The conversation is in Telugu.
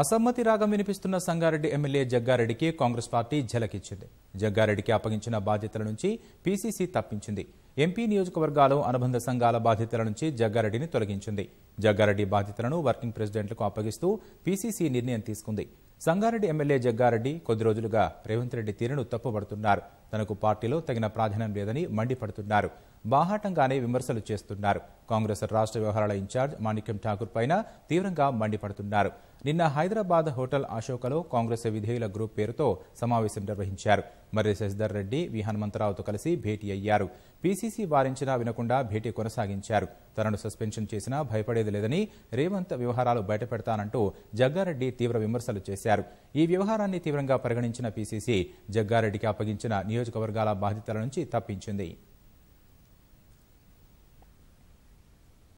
అసమ్మతి రాగం వినిపిస్తున్న సంగారెడ్డి ఎమ్మెల్యే జగ్గారెడ్డికి కాంగ్రెస్ పార్టీ ఝలకిచ్చింది జగ్గారెడ్డికి అప్పగించిన బాధ్యతల నుంచి పీసీసీ తప్పించింది ఎంపీ నియోజకవర్గాలు అనుబంధ సంఘాల బాధ్యతల నుంచి జగ్గారెడ్డిని తొలగించింది జగ్గారెడ్డి బాధ్యతలను వర్కింగ్ ప్రెసిడెంట్లకు అప్పగిస్తూ పీసీసీ నిర్ణయం తీసుకుంది సంగారెడ్డి ఎమ్మెల్యే జగ్గారెడ్డి కొద్ది రోజులుగా రేవంత్ రెడ్డి తీరును తప్పుబడుతున్నారు తనకు పార్టీలో తగిన ప్రాధాన్యం లేదని మండిపడుతున్నారు బాహాటంగానే విమర్శలు చేస్తున్నారు కాంగ్రెస్ రాష్ట్ర వ్యవహారాల ఇన్ఛార్జ్ మాణిక్యం ఠాకూర్ పైన తీవ్రంగా మండిపడుతున్నారు నిన్న హైదరాబాద్ హోటల్ అశోకలో కాంగ్రెస్ విధేయుల గ్రూప్ పేరుతో సమావేశం నిర్వహించారు మర్రి శశిధర్ రెడ్డి వి హనుమంతరావుతో కలిసి భేటీ అయ్యారు పీసీసీ వారించినా వినకుండా భేటీ కొనసాగించారు తనను సస్పెన్షన్ చేసినా భయపడేది లేదని రేవంత్ వ్యవహారాలు బయటపెడతానంటూ జగ్గారెడ్డి తీవ్ర విమర్శలు చేశారు ఈ వ్యవహారాన్ని తీవ్రంగా పరిగణించిన పీసీసీ జగ్గారెడ్డికి అప్పగించిన నియోజకవర్గాల బాధితుల నుంచి తప్పించింది